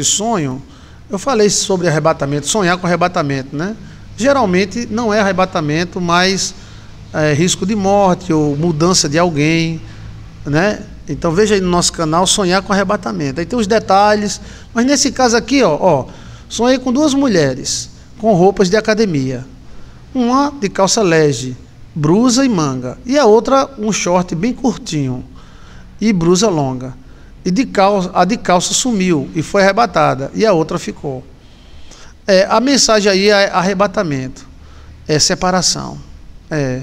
esse sonho, eu falei sobre arrebatamento, sonhar com arrebatamento, né? Geralmente não é arrebatamento, mas é, risco de morte ou mudança de alguém, né? Então veja aí no nosso canal sonhar com arrebatamento. Aí tem os detalhes, mas nesse caso aqui, ó, ó sonhei com duas mulheres com roupas de academia, uma de calça lege, brusa e manga, e a outra um short bem curtinho e brusa longa. E de calça, a de calça sumiu e foi arrebatada, e a outra ficou. É, a mensagem aí é arrebatamento, é separação. É,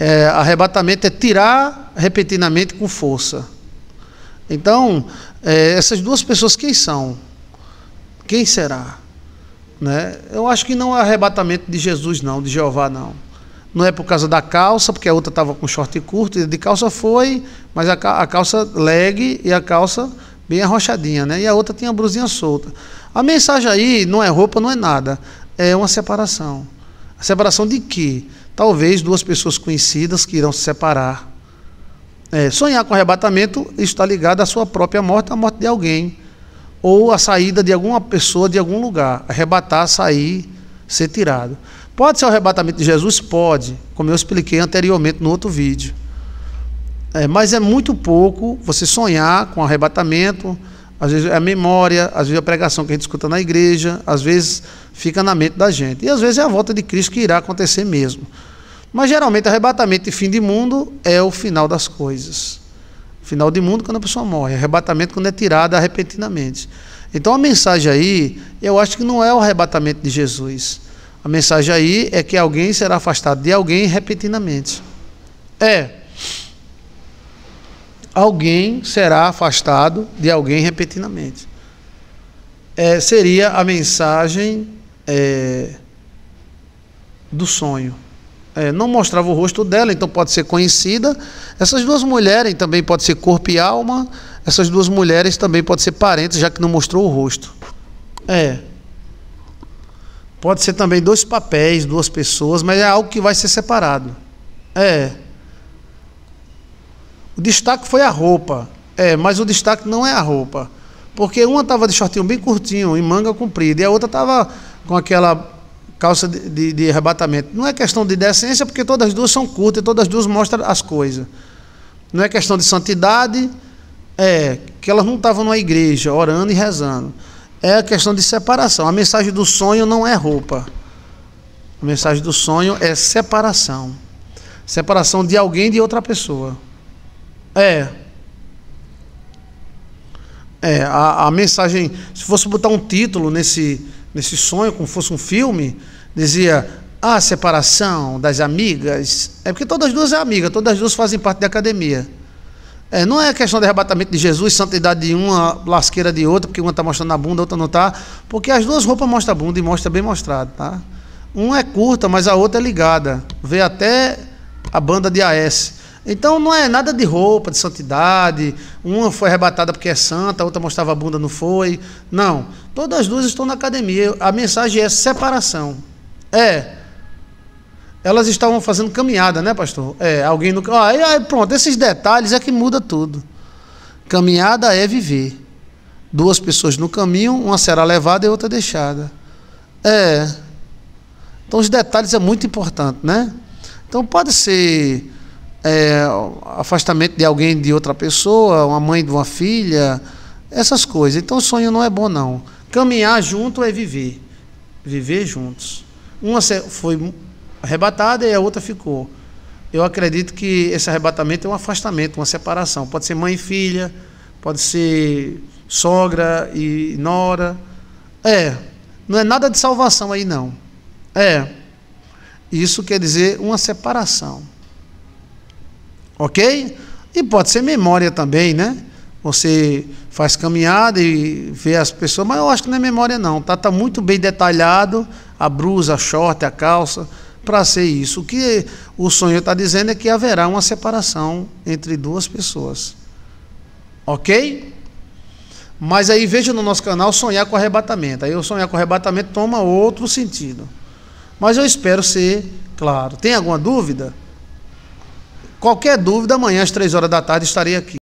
é, arrebatamento é tirar repentinamente com força. Então, é, essas duas pessoas, quem são? Quem será? Né? Eu acho que não é arrebatamento de Jesus, não, de Jeová, não não é por causa da calça, porque a outra estava com short curto, e de calça foi, mas a, a calça leg e a calça bem arrochadinha, né? E a outra tinha a blusinha solta. A mensagem aí não é roupa, não é nada, é uma separação. A separação de quê? Talvez duas pessoas conhecidas que irão se separar. É, sonhar com arrebatamento está ligado à sua própria morte, à morte de alguém, ou à saída de alguma pessoa de algum lugar. Arrebatar, sair, ser tirado. Pode ser o arrebatamento de Jesus? Pode, como eu expliquei anteriormente no outro vídeo. É, mas é muito pouco você sonhar com arrebatamento, às vezes é a memória, às vezes é a pregação que a gente escuta na igreja, às vezes fica na mente da gente. E às vezes é a volta de Cristo que irá acontecer mesmo. Mas geralmente arrebatamento e fim de mundo é o final das coisas. Final de mundo quando a pessoa morre, arrebatamento quando é tirada repentinamente. Então a mensagem aí, eu acho que não é o arrebatamento de Jesus. A mensagem aí é que alguém será afastado de alguém repetidamente. É. Alguém será afastado de alguém repetidamente. É, seria a mensagem é, do sonho. É, não mostrava o rosto dela, então pode ser conhecida. Essas duas mulheres também pode ser corpo e alma. Essas duas mulheres também pode ser parentes, já que não mostrou o rosto. É. Pode ser também dois papéis, duas pessoas, mas é algo que vai ser separado. É. O destaque foi a roupa. É, mas o destaque não é a roupa. Porque uma estava de shortinho bem curtinho, em manga comprida, e a outra estava com aquela calça de, de, de, arrebatamento. Não é questão de decência, porque todas as duas são curtas e todas as duas mostram as coisas. Não é questão de santidade, é que elas não estavam na igreja orando e rezando é a questão de separação. A mensagem do sonho não é roupa. A mensagem do sonho é separação. Separação de alguém de outra pessoa. É. É, a, a mensagem. Se fosse botar um título nesse, nesse sonho, como fosse um filme, dizia a ah, separação das amigas. É porque todas as duas é amiga, todas as duas fazem parte da academia. É, não é questão de arrebatamento de Jesus, santidade de uma, lasqueira de outra, porque uma está mostrando a bunda, a outra não está. Porque as duas roupas mostram a bunda e mostra bem mostrado, tá? Uma é curta, mas a outra é ligada. Vê até a banda de AS. Então não é nada de roupa, de santidade. Uma foi arrebatada porque é santa, a outra mostrava a bunda, não foi. Não. Todas as duas estão na academia. A mensagem é separação. É elas estavam fazendo caminhada, né, pastor? É, alguém no. Ah, aí, pronto, esses detalhes é que muda tudo. Caminhada é viver. Duas pessoas no caminho, uma será levada e outra deixada. É. Então os detalhes é muito importante, né? Então pode ser é, afastamento de alguém de outra pessoa, uma mãe de uma filha, essas coisas. Então sonho não é bom não. Caminhar junto é viver, viver juntos. Uma foi arrebatada e a outra ficou. Eu acredito que esse arrebatamento é um afastamento, uma separação. Pode ser mãe e filha, pode ser sogra e nora. É, não é nada de salvação aí, não. É, isso quer dizer uma separação. Ok? E pode ser memória também, né? Você faz caminhada e vê as pessoas, mas eu acho que não é memória, não. Tá, tá muito bem detalhado a blusa, a short, a calça para ser isso. O que o sonho está dizendo é que haverá uma separação entre duas pessoas. Ok? Mas aí veja no nosso canal sonhar com arrebatamento. Aí o sonhar com arrebatamento toma outro sentido. Mas eu espero ser claro. Tem alguma dúvida? Qualquer dúvida, amanhã às três horas da tarde estarei aqui.